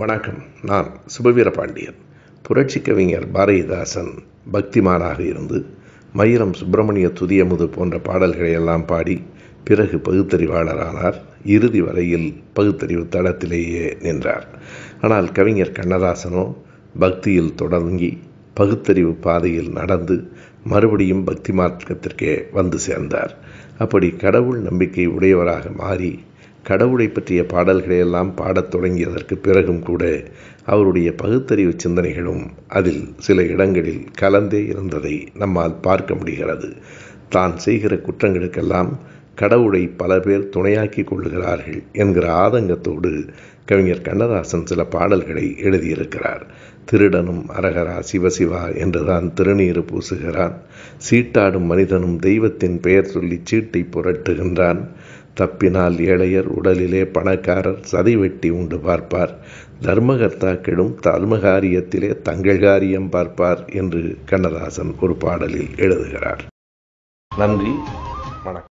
வணக்கம் நான் சுபவீர பாண்டியன் புரட்சி கவிஞர் பாரதிதாசன் பக்திமானாக இருந்து மயிரம் சுப்பிரமணிய துதியமுது போன்ற பாடல்களை எல்லாம் பாடி பிறகு பகுத்தறிவாளரானார் இறுதி வரையில் பகுத்தறிவு தளத்திலேயே நின்றார் ஆனால் கவிஞர் கண்ணதாசனோ பக்தியில் தொடங்கி பகுத்தறிவு பாதையில் நடந்து மறுபடியும் பக்தி மார்க்கத்திற்கே வந்து சேர்ந்தார் அப்படி கடவுள் நம்பிக்கை உடையவராக மாறி கடவுளை பற்றிய பாடல்களையெல்லாம் பாடத் தொடங்கியதற்கு பிறகும் கூட அவருடைய பகுத்தறிவு சிந்தனைகளும் அதில் சில இடங்களில் கலந்தே இருந்ததை நம்மால் பார்க்க முடிகிறது தான் செய்கிற குற்றங்களுக்கெல்லாம் கடவுளை பல பேர் துணையாக்கி கொள்ளுகிறார்கள் என்கிற ஆதங்கத்தோடு கவிஞர் கண்ணதாசன் சில பாடல்களை எழுதியிருக்கிறார் திருடனும் அரகரா சிவசிவா என்றுதான் திருநீறு பூசுகிறான் சீட்டாடும் மனிதனும் தெய்வத்தின் பெயர் சொல்லி சீட்டை புரட்டுகின்றான் தப்பினால் ஏழையர் உடலிலே பணக்காரர் சதை வெட்டி உண்டு பார்ப்பார் தர்மகர்த்தாக்களும் தர்மகாரியத்திலே தங்கள் காரியம் பார்ப்பார் என்று கண்ணதாசன் ஒரு பாடலில் எழுதுகிறார் நன்றி வணக்கம்